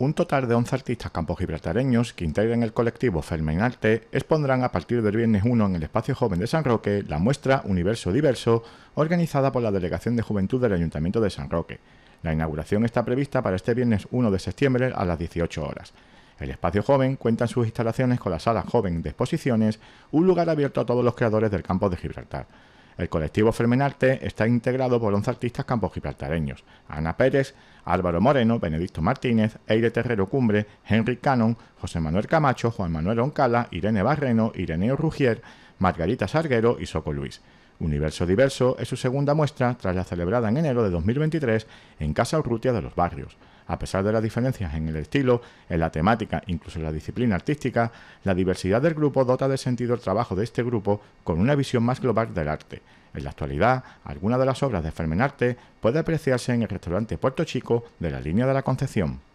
Un total de 11 artistas gibraltareños que integran el colectivo Arte expondrán a partir del viernes 1 en el Espacio Joven de San Roque la muestra Universo Diverso organizada por la Delegación de Juventud del Ayuntamiento de San Roque. La inauguración está prevista para este viernes 1 de septiembre a las 18 horas. El Espacio Joven cuenta en sus instalaciones con la Sala Joven de Exposiciones, un lugar abierto a todos los creadores del campo de Gibraltar. El colectivo Fermenarte está integrado por 11 artistas campos gibraltareños: Ana Pérez, Álvaro Moreno, Benedicto Martínez, Eire Terrero Cumbre, Henry Cannon, José Manuel Camacho, Juan Manuel Oncala, Irene Barreno, Ireneo Rugier, Margarita Sarguero y Soco Luis. Universo Diverso es su segunda muestra tras la celebrada en enero de 2023 en Casa Urrutia de los Barrios. A pesar de las diferencias en el estilo, en la temática, incluso en la disciplina artística, la diversidad del grupo dota de sentido el trabajo de este grupo con una visión más global del arte. En la actualidad, alguna de las obras de Fermenarte puede apreciarse en el restaurante Puerto Chico de la línea de la Concepción.